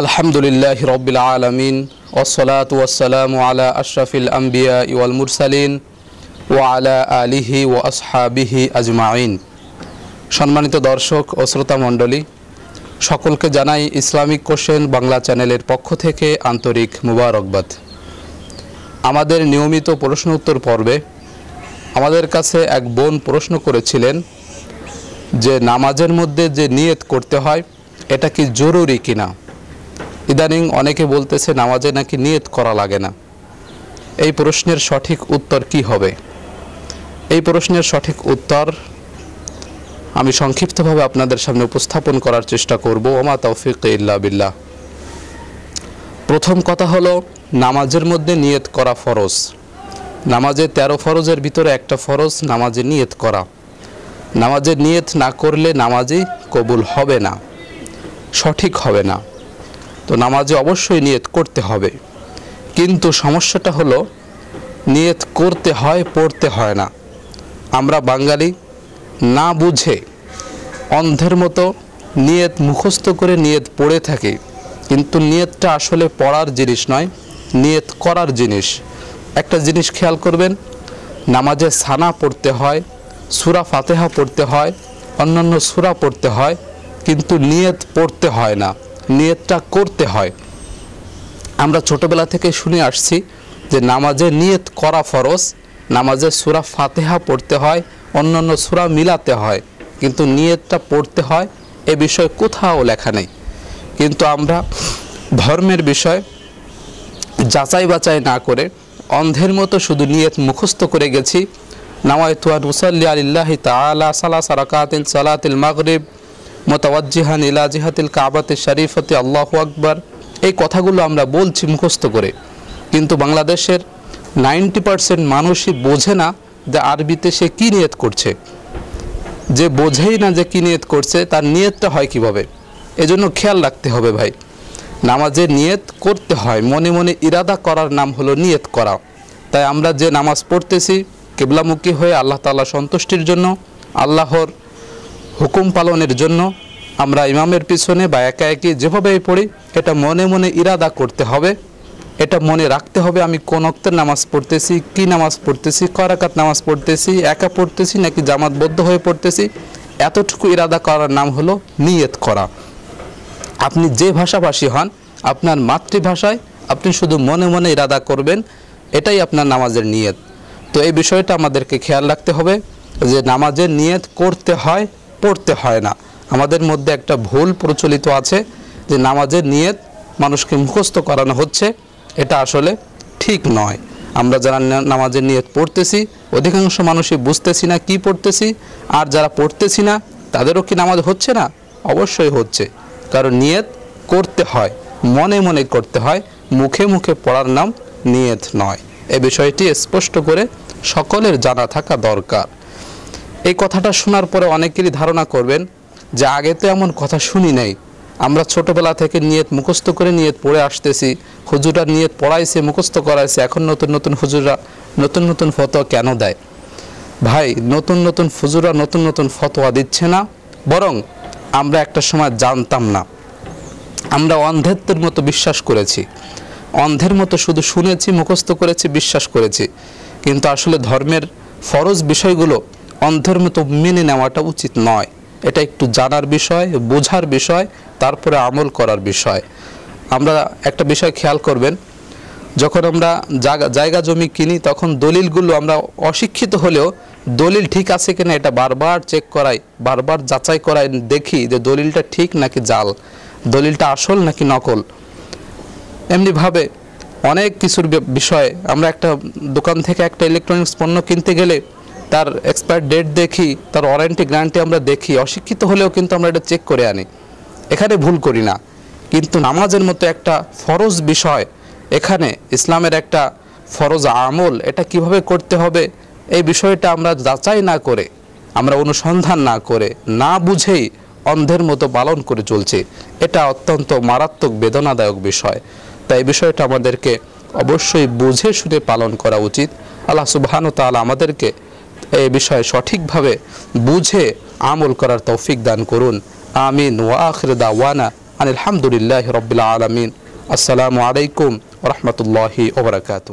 আলহামদুলিল্লাহ রবিল আলমিন ওসলাত ওয়াসালাম আলা আশরাফিল আম্বিয়া ইউল মুরসালিন ও আলা আলিহি ও আসহাবিহি আজমাইন সম্মানিত দর্শক ও শ্রোতা মণ্ডলী সকলকে জানাই ইসলামিক কোশ্চেন বাংলা চ্যানেলের পক্ষ থেকে আন্তরিক মুবারকবাদ আমাদের নিয়মিত প্রশ্ন উত্তর পর্বে আমাদের কাছে এক বোন প্রশ্ন করেছিলেন যে নামাজের মধ্যে যে নিয়ত করতে হয় এটা কি জরুরি কিনা ইদানিং অনেকে বলতেছে নামাজে নাকি নিয়ত করা লাগে না এই প্রশ্নের সঠিক উত্তর কি হবে এই প্রশ্নের সঠিক উত্তর আমি সংক্ষিপ্তভাবে আপনাদের সামনে উপস্থাপন করার চেষ্টা করব ওমা তৌফিক ইল্লা বিল্লাহ প্রথম কথা হলো নামাজের মধ্যে নিয়ত করা ফরজ নামাজে ১৩ ফরজের ভিতরে একটা ফরজ নামাজে নিয়ত করা নামাজে নিয়ত না করলে নামাজই কবুল হবে না সঠিক হবে না তো নামাজে অবশ্যই নিয়ত করতে হবে কিন্তু সমস্যাটা হলো নিয়ত করতে হয় পড়তে হয় না আমরা বাঙালি না বুঝে অন্ধের মতো নিয়ত মুখস্থ করে নিয়ত পড়ে থাকি কিন্তু নিয়তটা আসলে পড়ার জিনিস নয় নিয়ত করার জিনিস একটা জিনিস খেয়াল করবেন নামাজে সানা পড়তে হয় সুরা ফাতেহা পড়তে হয় অন্যান্য সুরা পড়তে হয় কিন্তু নিয়ত পড়তে হয় না নিয়তটা করতে হয় আমরা ছোটবেলা থেকে শুনে আসছি যে নামাজে নিয়ত করা ফরজ নামাজে সুরা ফাতেহা পড়তে হয় অন্যান্য সুরা মিলাতে হয় কিন্তু নিয়তটা পড়তে হয় এ বিষয়ে কোথাও লেখা নেই কিন্তু আমরা ধর্মের বিষয় যাচাই বাচাই না করে অন্ধের মতো শুধু নিয়ত মুখস্থ করে গেছি নামায় তুয়া রুসাল্লি আলিল্লাহি তালা সালা সারাকাতিল সালাতিল মাগরিব মোতাওয়াজিহান ইলা জিহাতিল কাবাতে শরীফতে আল্লাহ আকবর এই কথাগুলো আমরা বলছি মুখস্থ করে কিন্তু বাংলাদেশের নাইনটি পারসেন্ট মানুষই বোঝে না যে আরবিতে সে কী নিয়ত করছে যে বোঝেই না যে কী নিয়ত করছে তার নিয়তটা হয় কিভাবে এজন্য খেয়াল রাখতে হবে ভাই নামাজে নিয়ত করতে হয় মনে মনে ইরাদা করার নাম হলো নিয়ত করা তাই আমরা যে নামাজ পড়তেছি কেবলামুখী হয়ে আল্লাহ তাল্লাহ সন্তুষ্টির জন্য আল্লাহর হুকুম পালনের জন্য আমরা ইমামের পিছনে বা একা একই যেভাবেই পড়ি এটা মনে মনে ইরাদা করতে হবে এটা মনে রাখতে হবে আমি কোন অক্তের নামাজ পড়তেছি কি নামাজ পড়তেছি করাকাত নামাজ পড়তেছি একা পড়তেছি নাকি জামাতবদ্ধ হয়ে পড়তেছি এতটুকু ইরাদা করার নাম হলো নিয়ত করা আপনি যে ভাষাভাষী হন আপনার মাতৃভাষায় আপনি শুধু মনে মনে ইরাদা করবেন এটাই আপনার নামাজের নিয়ত তো এই বিষয়টা আমাদেরকে খেয়াল রাখতে হবে যে নামাজের নিয়ত করতে হয় পড়তে হয় না আমাদের মধ্যে একটা ভুল প্রচলিত আছে যে নামাজের নিয়ত মানুষকে মুখস্থ করানো হচ্ছে এটা আসলে ঠিক নয় আমরা যারা নামাজের নিয়ত পড়তেছি অধিকাংশ মানুষই বুঝতেছি না কি পড়তেছি আর যারা পড়তেছি না তাদেরও কি নামাজ হচ্ছে না অবশ্যই হচ্ছে কারণ নিয়ত করতে হয় মনে মনে করতে হয় মুখে মুখে পড়ার নাম নিয়ত নয় এ বিষয়টি স্পষ্ট করে সকলের জানা থাকা দরকার এই কথাটা শোনার পরে অনেকেরই ধারণা করবেন যে আগে তো এমন কথা শুনি নাই আমরা ছোটবেলা থেকে নিয়ত মুখস্থ করে নিয়ত পড়ে আসতেছি হুজুরার নিয়ত পড়াইছে মুখস্থ করাইছে এখন নতুন নতুন হুজুরা নতুন নতুন ফতোয়া কেন দেয় ভাই নতুন নতুন ফুজুরা নতুন নতুন ফতোয়া দিচ্ছে না বরং আমরা একটা সময় জানতাম না আমরা অন্ধত্বের মতো বিশ্বাস করেছি অন্ধের মতো শুধু শুনেছি মুখস্থ করেছি বিশ্বাস করেছি কিন্তু আসলে ধর্মের ফরজ বিষয়গুলো অন্ধের মতো মেনে নেওয়াটা উচিত নয় এটা একটু জানার বিষয় বোঝার বিষয় তারপরে আমল করার বিষয় আমরা একটা বিষয় খেয়াল করবেন যখন আমরা জায়গা জমি কিনি তখন দলিলগুলো আমরা অশিক্ষিত হলেও দলিল ঠিক আছে কিনা এটা বারবার চেক করাই বারবার যাচাই করাই দেখি যে দলিলটা ঠিক নাকি জাল দলিলটা আসল নাকি নকল এমনিভাবে অনেক কিছুর বিষয়ে আমরা একটা দোকান থেকে একটা ইলেকট্রনিক্স পণ্য কিনতে গেলে তার এক্সপায়ার ডেট দেখি তার ওয়ারেন্টি গ্যারান্টি আমরা দেখি অশিক্ষিত হলেও কিন্তু আমরা এটা চেক করে আনি এখানে ভুল করি না কিন্তু নামাজের মতো একটা ফরজ বিষয় এখানে ইসলামের একটা ফরজ আমল এটা কিভাবে করতে হবে এই বিষয়টা আমরা যাচাই না করে আমরা অনুসন্ধান না করে না বুঝেই অন্ধের মতো পালন করে চলছে এটা অত্যন্ত মারাত্মক বেদনাদায়ক বিষয় তাই এই বিষয়টা আমাদেরকে অবশ্যই বুঝে শুনে পালন করা উচিত আল্লাহ সুবাহানু তালা আমাদেরকে এই বিষয়ে সঠিকভাবে বুঝে আমল করার তৌফিক দান করুন আমিন ওয়া আখির আনিল রবিল আলমিন আসসালামু আলাইকুম রহমতুল্লাহ ওবরাকাত